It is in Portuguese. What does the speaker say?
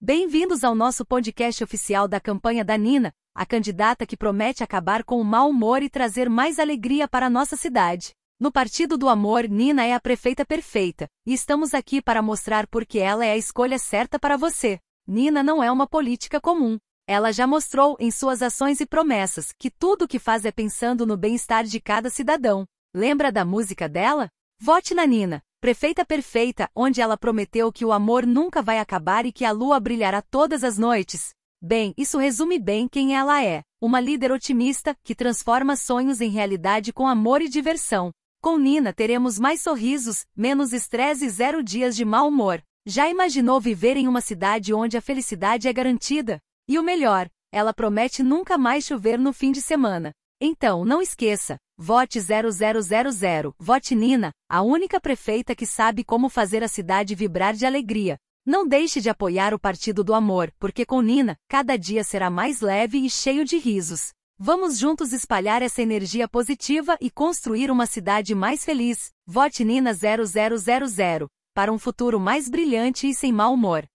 Bem-vindos ao nosso podcast oficial da campanha da Nina, a candidata que promete acabar com o mau humor e trazer mais alegria para a nossa cidade. No Partido do Amor, Nina é a prefeita perfeita, e estamos aqui para mostrar por que ela é a escolha certa para você. Nina não é uma política comum. Ela já mostrou em suas ações e promessas que tudo o que faz é pensando no bem-estar de cada cidadão. Lembra da música dela? Vote na Nina. Prefeita Perfeita, onde ela prometeu que o amor nunca vai acabar e que a lua brilhará todas as noites. Bem, isso resume bem quem ela é: uma líder otimista que transforma sonhos em realidade com amor e diversão. Com Nina teremos mais sorrisos, menos estresse e zero dias de mau humor. Já imaginou viver em uma cidade onde a felicidade é garantida? E o melhor, ela promete nunca mais chover no fim de semana. Então, não esqueça, Vote 0000. Vote Nina, a única prefeita que sabe como fazer a cidade vibrar de alegria. Não deixe de apoiar o Partido do Amor, porque com Nina, cada dia será mais leve e cheio de risos. Vamos juntos espalhar essa energia positiva e construir uma cidade mais feliz. Vote Nina 0000 para um futuro mais brilhante e sem mau humor.